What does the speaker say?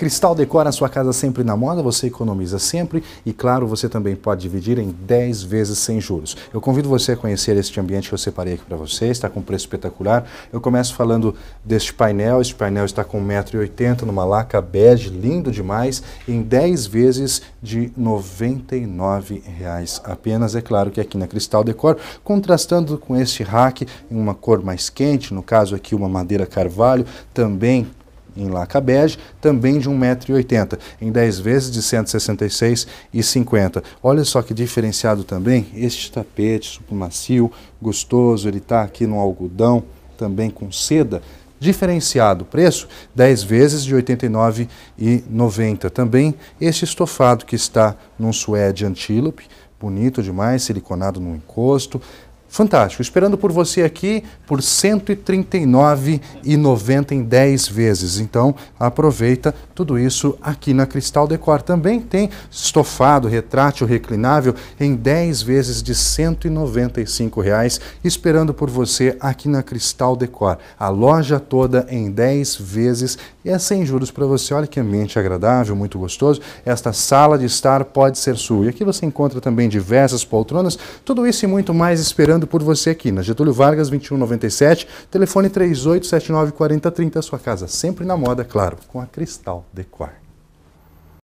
Cristal decora a sua casa sempre na moda, você economiza sempre e, claro, você também pode dividir em 10 vezes sem juros. Eu convido você a conhecer este ambiente que eu separei aqui para você, está com um preço espetacular. Eu começo falando deste painel, este painel está com 1,80m, numa laca bege, lindo demais, em 10 vezes de R$ 99,00 apenas. É claro que aqui na Cristal Decor, contrastando com este rack em uma cor mais quente, no caso aqui uma madeira carvalho, também em Lacabege, também de 1,80m, em 10 vezes de 166,50. Olha só que diferenciado também este tapete super macio, gostoso, ele está aqui no algodão, também com seda, diferenciado. Preço 10 vezes de R$ 89,90. Também este estofado que está num suede antílope, bonito demais, siliconado no encosto, Fantástico. Esperando por você aqui por R$ 139,90 em 10 vezes. Então, aproveita tudo isso aqui na Cristal Decor. Também tem estofado, retrátil, reclinável em 10 vezes de R$ 195,00. Reais, esperando por você aqui na Cristal Decor. A loja toda em 10 vezes e é sem juros para você. Olha que ambiente agradável, muito gostoso. Esta sala de estar pode ser sua. E aqui você encontra também diversas poltronas. Tudo isso e muito mais esperando esperando por você aqui na Getúlio Vargas 2197, telefone 38794030, sua casa sempre na moda, claro, com a Cristal Decor.